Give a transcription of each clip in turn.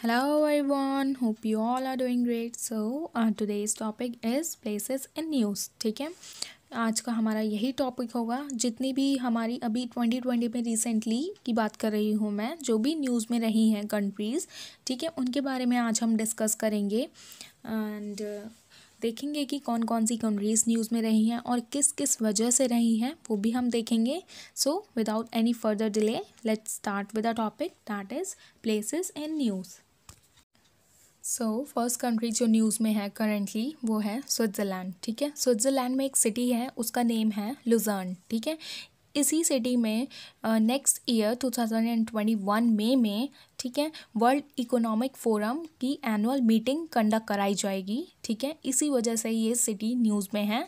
Hello everyone, hope you all are doing great. So uh, today's topic is places in news. ठीक है आज का हमारा यही टॉपिक होगा जितनी भी हमारी अभी ट्वेंटी ट्वेंटी में रिसेंटली की बात कर रही हूँ मैं जो भी न्यूज़ में रही हैं कंट्रीज़ ठीक है उनके बारे में आज हम डिस्कस करेंगे एंड देखेंगे कि कौन कौन सी कंट्रीज़ न्यूज़ में रही हैं और किस किस वजह से रही हैं वो भी हम देखेंगे so without any further delay let's start with a topic that is places in news so first country जो न्यूज़ में है करेंटली वो है स्विट्ज़रलैंड ठीक है स्विट्ज़रलैंड में एक सिटी है उसका नेम है लुजर्न ठीक है इसी सिटी में नेक्स्ट ईयर 2021 मे में ठीक है वर्ल्ड इकोनॉमिक फोरम की एनुअल मीटिंग कंडक्ट कराई जाएगी ठीक है इसी वजह से ये सिटी न्यूज़ में है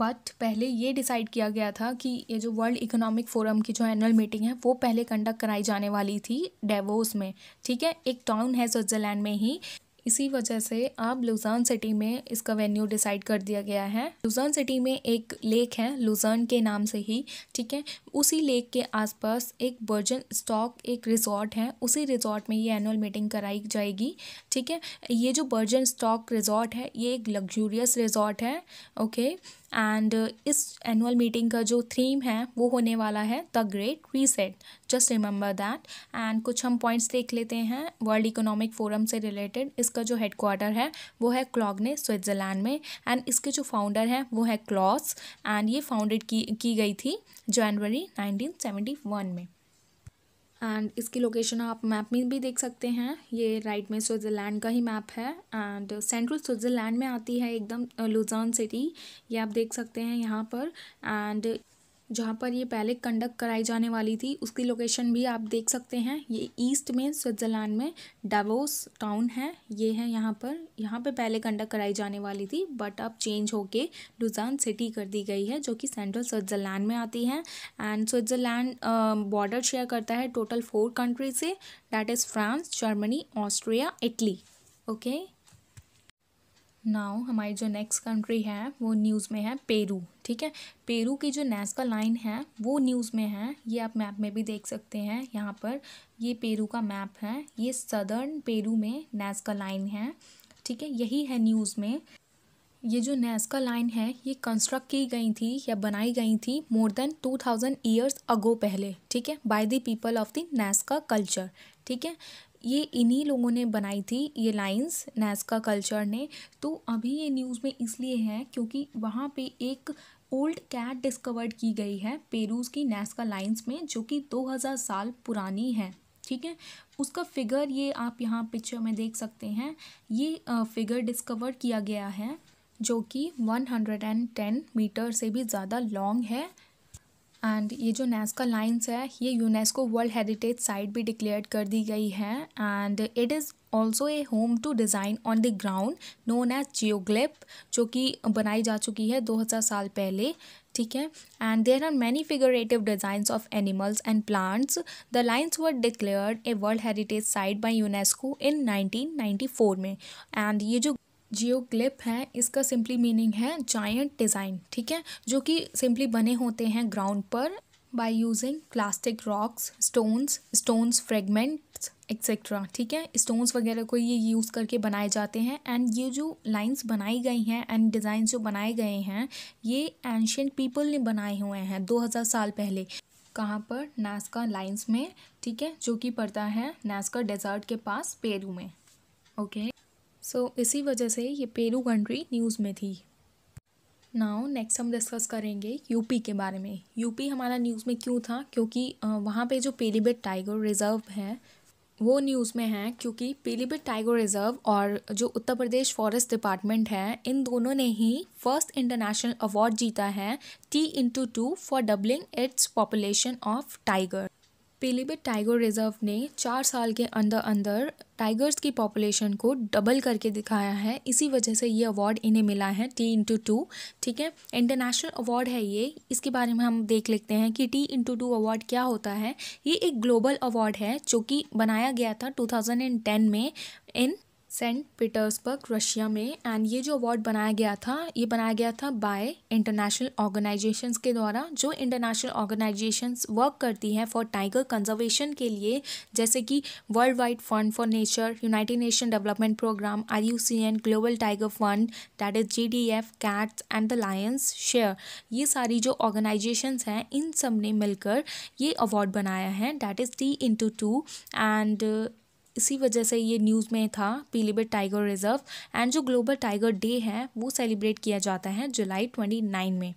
बट पहले ये डिसाइड किया गया था कि ये जो वर्ल्ड इकोनॉमिक फोरम की जो एनुअल मीटिंग है वो पहले कंडक्ट कराई जाने वाली थी डेवोस में ठीक है एक टाउन है स्विट्ज़रलैंड में ही इसी वजह से अब लुजान सिटी में इसका वेन्यू डिसाइड कर दिया गया है लुजान सिटी में एक लेक है लुजान के नाम से ही ठीक है उसी लेक के आसपास एक बर्जन स्टॉक एक रिजॉर्ट है उसी रिजॉर्ट में ये एनुअल मीटिंग कराई जाएगी ठीक है ये जो बर्जन स्टॉक रिजॉर्ट है ये एक लग्जूरियस रिजॉर्ट है ओके एंड uh, इस एनुअल मीटिंग का जो थीम है वो होने वाला है the great reset just remember that and कुछ हम पॉइंट्स देख लेते हैं वर्ल्ड इकोनॉमिक फोरम से रिलेटेड इसका जो हेडक्वार्टर है वो है क्लॉगने स्विट्ज़रलैंड में एंड इसके जो फाउंडर हैं वो है क्लॉस एंड ये फाउंडेड की की गई थी जनवरी वन में एंड इसकी लोकेशन आप मैप में भी देख सकते हैं ये राइट में स्विट्ज़रलैंड का ही मैप है एंड सेंट्रल स्विट्ज़रलैंड में आती है एकदम लुजान uh, सिटी ये आप देख सकते हैं यहाँ पर एंड जहाँ पर ये पहले कंडक्ट कराई जाने वाली थी उसकी लोकेशन भी आप देख सकते हैं ये ईस्ट में स्विट्ज़रलैंड में डावोस टाउन है ये है यहाँ पर यहाँ पे पहले कंडक्ट कराई जाने वाली थी बट अब चेंज होके लुजान सिटी कर दी गई है जो कि सेंट्रल स्विट्ज़रलैंड में आती है एंड स्विट्ज़रलैंड बॉर्डर शेयर करता है टोटल फोर कंट्री से that is France Germany Austria Italy okay now हमारी जो नेक्स्ट कंट्री है वो न्यूज़ में है पेरू ठीक है पेरू की जो नेस्का लाइन है वो न्यूज़ में है ये आप मैप में भी देख सकते हैं यहाँ पर ये पेरू का मैप है ये सदर्न पेरू में नेस्का लाइन है ठीक है यही है न्यूज़ में ये जो नेस्का लाइन है ये कंस्ट्रक्ट की गई थी या बनाई गई थी more than two thousand years ago पहले ठीक है by the people of the Nazca culture ठीक है ये इन्हीं लोगों ने बनाई थी ये लाइंस नेस्का कल्चर ने तो अभी ये न्यूज़ में इसलिए है क्योंकि वहाँ पे एक ओल्ड कैट डिस्कवर्ड की गई है पेरूज की नेस्का लाइंस में जो कि 2000 साल पुरानी है ठीक है उसका फिगर ये आप यहाँ पिक्चर में देख सकते हैं ये फिगर डिस्कवर किया गया है जो कि 110 मीटर से भी ज़्यादा लॉन्ग है एंड ये जो नेस्का लाइन्स है ये यूनेस्को वर्ल्ड हेरिटेज साइट भी डिक्लेयर कर दी गई है and it is also a home to design on the ground known as geoglyph जो कि बनाई जा चुकी है 2000 साल पहले ठीक है and there are many figurative designs of animals and plants the lines were declared a world heritage site by UNESCO in nineteen ninety four में एंड ये जो जियो क्लिप है इसका सिंपली मीनिंग है जायंट डिज़ाइन ठीक है जो कि सिंपली बने होते हैं ग्राउंड पर by using plastic rocks stones stones fragments etcetera ठीक है स्टोन्स वगैरह को ये यूज़ करके बनाए जाते हैं एंड ये जो लाइंस बनाई गई हैं एंड डिज़ाइन जो बनाए गए हैं ये एंशेंट पीपल ने बनाए हुए हैं दो हज़ार साल पहले कहाँ पर नास्का लाइंस में ठीक है जो कि पड़ता है नास्का डेजर्ट के पास पेरू में ओके okay. सो so, इसी वजह से ये पेरू कंट्री न्यूज़ में थी नाउ नेक्स्ट हम डिस्कस करेंगे यूपी के बारे में यूपी हमारा न्यूज़ में क्यों था क्योंकि वहाँ पे जो पीलीभीत टाइगर रिजर्व है वो न्यूज़ में है क्योंकि पीलीभीत टाइगर रिजर्व और जो उत्तर प्रदेश फॉरेस्ट डिपार्टमेंट है इन दोनों ने ही फर्स्ट इंटरनेशनल अवार्ड जीता है T into two for doubling its population of tiger Pilibhit tiger reserve ने चार साल के अंदर अंदर टाइगर्स की पॉपुलेशन को डबल करके दिखाया है इसी वजह से ये अवार्ड इन्हें मिला है टी इंटू टू ठीक है इंटरनेशनल अवार्ड है ये इसके बारे में हम देख लेते हैं कि टी इंटू टू अवार्ड क्या होता है ये एक ग्लोबल अवार्ड है जो कि बनाया गया था 2010 में इन सेंट पीटर्सबर्ग रशिया में एंड ये जो अवार्ड बनाया गया था ये बनाया गया था बाय इंटरनेशनल ऑर्गेनाइजेशंस के द्वारा जो इंटरनेशनल ऑर्गेनाइजेशंस वर्क करती हैं फॉर टाइगर कंजर्वेशन के लिए जैसे कि World Wide Fund for Nature United Nation Development Programme I U C N Global Tiger Fund that is G D F cats and the lions share ये सारी जो organisations हैं इन सब ने मिलकर ये अवार्ड बनाया है that is T into two and इसी वजह से ये न्यूज़ में था पीलीभीत टाइगर रिजर्व एंड जो ग्लोबल टाइगर डे है वो सेलिब्रेट किया जाता है जुलाई ट्वेंटी नाइन में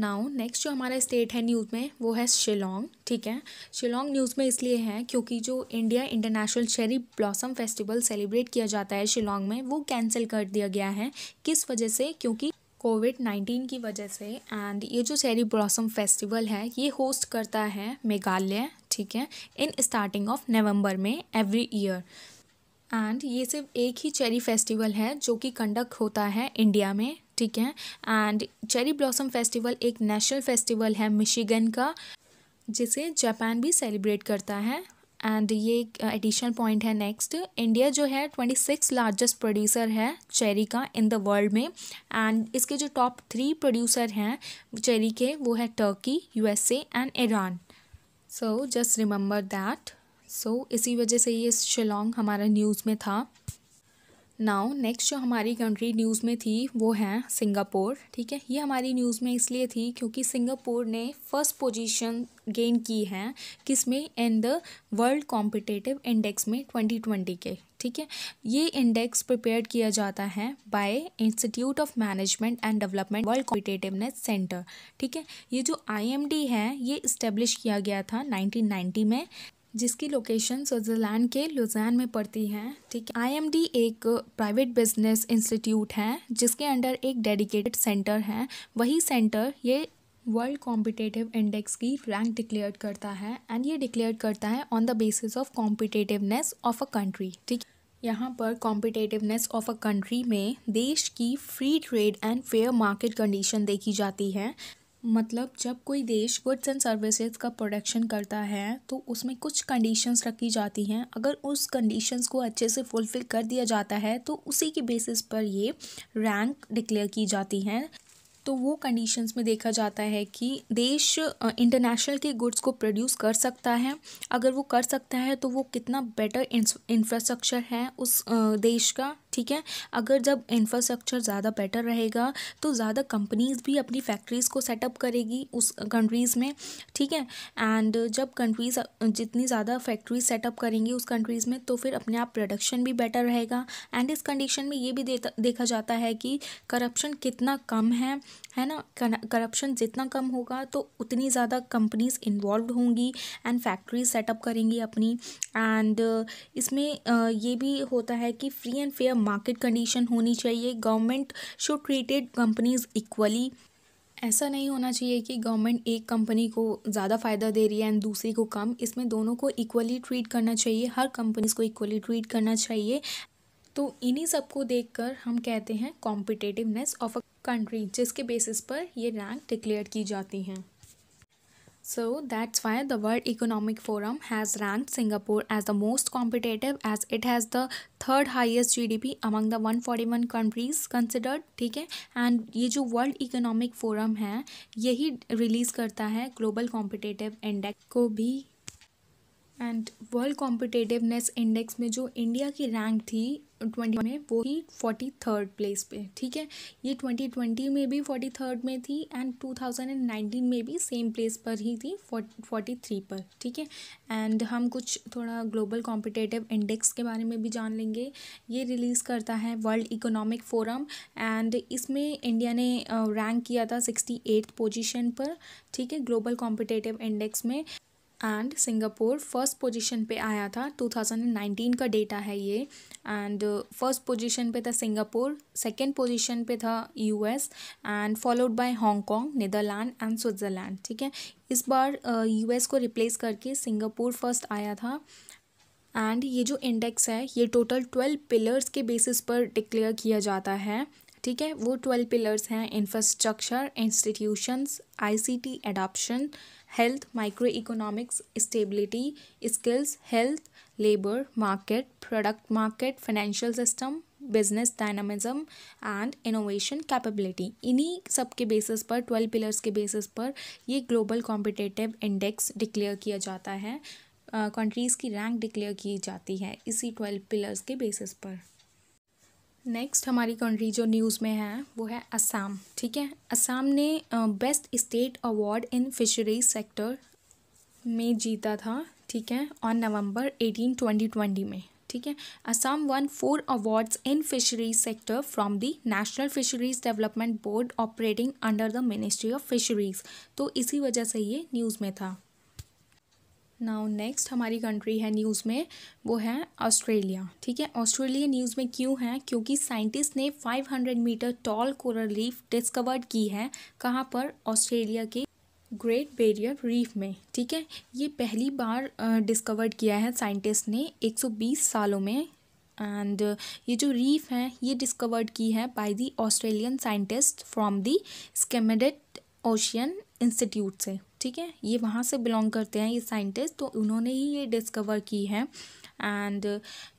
नाउ नेक्स्ट जो हमारा स्टेट है न्यूज़ में वो है शिलोंग ठीक है शिलोंग न्यूज़ में इसलिए है क्योंकि जो India International Cherry blossom Festival celebrate किया जाता है शिलोंग में वो कैंसिल कर दिया गया है किस वजह से क्योंकि कोविड नाइन्टीन की वजह से एंड ये जो चेरी ब्लॉसम फेस्टिवल है ये होस्ट करता है मेघालय ठीक है इन स्टार्टिंग ऑफ नवंबर में एवरी ईयर एंड ये सिर्फ एक ही चेरी फेस्टिवल है जो कि कंडक्ट होता है इंडिया में ठीक है एंड चेरी ब्लॉसम फेस्टिवल एक नेशनल फेस्टिवल है मिशिगन का जिसे जापान भी सेलिब्रेट करता है एंड ये एक एडिशनल पॉइंट है नेक्स्ट इंडिया जो है ट्वेंटी सिक्स लार्जेस्ट प्रोड्यूसर है चेरी का इन द वर्ल्ड में एंड इसके जो टॉप थ्री प्रोड्यूसर हैं चेरी के वो है Turkey USA and Iran so just remember that so इसी वजह से ये शिलोंग हमारा न्यूज़ में था नाउ नेक्स्ट जो हमारी कंट्री न्यूज़ में थी वो है सिंगापुर ठीक है ये हमारी न्यूज़ में इसलिए थी क्योंकि सिंगापुर ने फर्स्ट पोजीशन गेन की है किस में in the world competitive index में ट्वेंटी ट्वेंटी के ठीक है ये इंडेक्स प्रिपेयर किया जाता है by Institute of Management and Development World Competitiveness Centre ठीक है ये जो आईएमडी है ये इस्टेब्लिश किया गया था नाइनटीन में जिसकी लोकेशन स्विट्ज़रलैंड के लुजैन में पड़ती है ठीक है आई एक प्राइवेट बिजनेस इंस्टीट्यूट है जिसके अंडर एक डेडिकेटेड सेंटर है वही सेंटर ये वर्ल्ड कॉम्पिटेटिव इंडेक्स की रैंक डिक्लेयर करता है एंड ये डिक्लेयर करता है on the basis of competitiveness of a country ठीक यहाँ पर कॉम्पिटेटिवनेस ऑफ अ कंट्री में देश की free trade and fair market condition देखी जाती है मतलब जब कोई देश गुड्स एंड सर्विसेज का प्रोडक्शन करता है तो उसमें कुछ कंडीशंस रखी जाती हैं अगर उस कंडीशंस को अच्छे से फुलफ़िल कर दिया जाता है तो उसी के बेसिस पर ये रैंक डिक्लेयर की जाती हैं तो वो कंडीशंस में देखा जाता है कि देश इंटरनेशनल के गुड्स को प्रोड्यूस कर सकता है अगर वो कर सकता है तो वो कितना बेटर इंफ्रास्ट्रक्चर है उस देश का ठीक है अगर जब इंफ्रास्ट्रक्चर ज़्यादा बेटर रहेगा तो ज़्यादा कंपनीज भी अपनी फैक्ट्रीज़ को सेटअप करेगी उस कंट्रीज़ में ठीक है एंड जब कंट्रीज़ जितनी ज़्यादा फैक्ट्रीज सेटअप करेंगी उस कंट्रीज़ में तो फिर अपने आप प्रोडक्शन भी बेटर रहेगा एंड इस कंडीशन में ये भी देखा जाता है कि करप्शन कितना कम है है ना करप्शन जितना कम होगा तो उतनी ज़्यादा कंपनीज़ इन्वॉल्व होंगी एंड फैक्ट्रीज सेटअप करेंगी अपनी एंड इसमें ये भी होता है कि free and fair market condition होनी चाहिए government should treated companies equally ऐसा नहीं होना चाहिए कि गवर्नमेंट एक कंपनी को ज़्यादा फ़ायदा दे रही है एंड दूसरी को कम इसमें दोनों को इक्वली ट्रीट करना चाहिए हर कंपनीज़ को इक्वली ट्रीट करना चाहिए तो इन्हीं सब देख कर हम कहते हैं कॉम्पिटेटिवनेस ऑफ अ कंट्री जिसके बेसिस पर ये रैंक डिक्लेयर की जाती हैं So that's why the World Economic Forum has ranked Singapore as the most competitive as it has the third highest G D P among the one forty one countries considered ठीक है and ये जो world Economic forum है यही release करता है global competitive index को भी एंड वर्ल्ड कॉम्पिटेटिवनेस इंडेक्स में जो इंडिया की रैंक थी ट्वेंटी में वो ही फोर्टी थर्ड प्लेस पे ठीक है ये ट्वेंटी ट्वेंटी में भी फोर्टी थर्ड में थी and two thousand and nineteen में भी सेम प्लेस पर ही थी फोर्टी थ्री पर ठीक है एंड हम कुछ थोड़ा ग्लोबल कॉम्पिटेटिव इंडेक्स के बारे में भी जान लेंगे ये रिलीज़ करता है वर्ल्ड इकोनॉमिक फोरम एंड इसमें इंडिया ने रैंक uh, किया था सिक्सटी एट्थ पोजिशन पर ठीक है ग्लोबल कॉम्पिटेटिव इंडेक्स में एंड सिंगापुर फर्स्ट पोजीशन पे आया था 2019 का डेटा है ये एंड फर्स्ट पोजीशन पे था सिंगापुर सेकेंड पोजीशन पे था US and followed by Hong Kong Netherlands and Switzerland ठीक है इस बार यूएस uh, को रिप्लेस करके सिंगापुर फर्स्ट आया था एंड ये जो इंडेक्स है ये टोटल ट्वेल्व पिलर्स के बेसिस पर डिक्लेयर किया जाता है ठीक है वो ट्वेल्व पिलर्स हैं infrastructure institutions ICT adoption health micro economics stability skills health labour market product market financial system business dynamism and innovation capability इन्हीं सब के बेसिस पर ट्वेल्व पिलर्स के बेसिस पर ये ग्लोबल कॉम्पिटेटिव इंडेक्स डिक्लेयर किया जाता है कंट्रीज़ uh, की रैंक डिक्लेयर की जाती है इसी ट्वेल्व पिलर्स के बेसिस पर नेक्स्ट हमारी कंट्री जो न्यूज़ में है वो है असम ठीक है असम ने best state award in fisheries sector में जीता था ठीक है on November eighteen twenty twenty में ठीक है Assam won four awards in fisheries sector from the National Fisheries Development Board operating under the Ministry of fisheries तो इसी वजह से ये न्यूज़ में था नाउ नेक्स्ट हमारी कंट्री है न्यूज़ में वो है ऑस्ट्रेलिया ठीक है ऑस्ट्रेलिया न्यूज़ में क्यों है क्योंकि साइंटिस्ट ने 500 metre tall coral reef discovered की है कहाँ पर ऑस्ट्रेलिया के ग्रेट बैरियर रीफ में ठीक है ये पहली बार डिस्कवर्ड किया है साइंटिस्ट ने 120 सालों में एंड ये जो रीफ है ये डिस्कवर्ड की है by the Australian scientist from the Schmidt Ocean Institute से ठीक है ये वहाँ से बिलोंग करते हैं ये साइंटिस्ट तो उन्होंने ही ये डिस्कवर की है एंड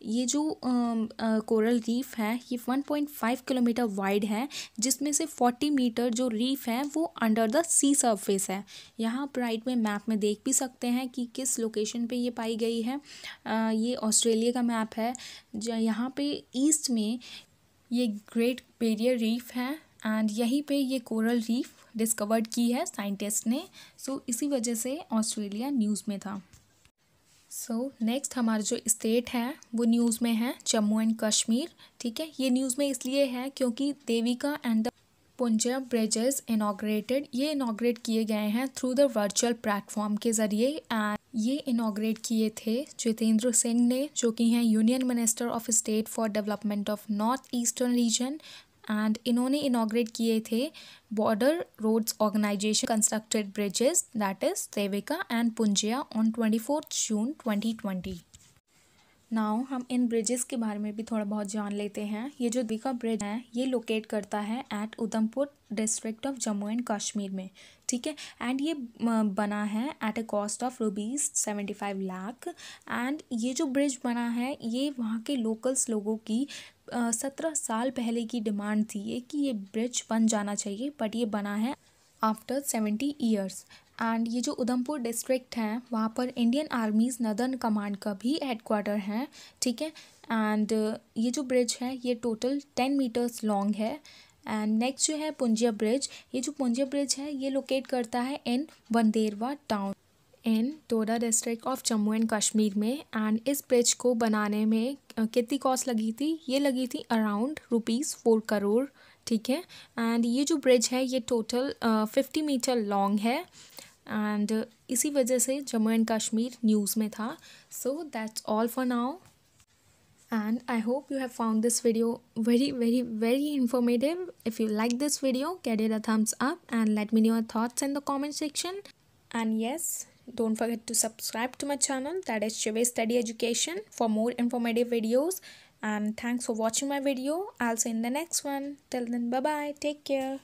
ये जो कोरल रीफ है ये 1.5 किलोमीटर वाइड है जिसमें से 40 मीटर जो रीफ है वो अंडर द सी सरफेस है यहाँ आप राइट में मैप में देख भी सकते हैं कि किस लोकेशन पे ये पाई गई है uh, ये ऑस्ट्रेलिया का मैप है यहाँ पे ईस्ट में ये ग्रेट बेरियर रीफ है एंड यहीं पे ये कोरल रीफ डिस्कवर्ड की है साइंटिस्ट ने सो so, इसी वजह से ऑस्ट्रेलिया न्यूज़ में था सो so, नेक्स्ट हमारा जो स्टेट है वो न्यूज़ में है जम्मू एंड कश्मीर ठीक है ये न्यूज़ में इसलिए है क्योंकि Devika and the Puanja bridges inaugurated ये इनाग्रेट किए गए हैं थ्रू द वर्चुअल प्लेटफॉर्म के ज़रिए एंड ये इनाग्रेट किए थे जितेंद्र सिंह ने जो कि हैं union minister of state for development of north eastern region and इन्होंने इनाग्रेट किए थे Border Roads Organisation constructed bridges that is Devika and Puanja on twenty fourth June twenty twenty now हम इन ब्रिजेस के बारे में भी थोड़ा बहुत जान लेते हैं ये जो दीका ब्रिज है ये लोकेट करता है at Udhampur district of Jammu and Kashmir में ठीक है एंड ये बना है at a cost of rupees seventy five lakh and ये जो ब्रिज बना है ये वहाँ के लोकल्स लोगों की सत्रह साल पहले की डिमांड थी ये कि ये ब्रिज बन जाना चाहिए बट ये बना है आफ्टर सेवेंटी ईयर्स एंड ये जो उधमपुर डिस्ट्रिक्ट हैं वहाँ पर इंडियन आर्मीज़ नदर्न कमांड का भी हेडक्वार्टर हैं ठीक है एंड ये जो ब्रिज है ये टोटल टेन मीटर्स लॉन्ग है एंड नेक्स्ट जो है पुंजिया ब्रिज ये जो पुंजिया ब्रिज है ये लोकेट करता है in Bhaderwah town in Doda district of Jammu and Kashmir में एंड इस ब्रिज को बनाने में कितनी कॉस्ट लगी थी ये लगी थी अराउंड रुपीज़ फोर करोड़ ठीक है एंड ये जो ब्रिज है ये टोटल फिफ्टी मीटर लॉन्ग है एंड इसी वजह से जम्मू एंड कश्मीर न्यूज़ में था so that's all for now and i hope you have found this video very very very informative if you like this video get it a thumbs up and let me know your thoughts in the comment section and yes Don't forget to subscribe to my channel that is Shiva Study Education for more informative videos and thanks for watching my video. I'll see you in the next one. Till then bye bye. Take care.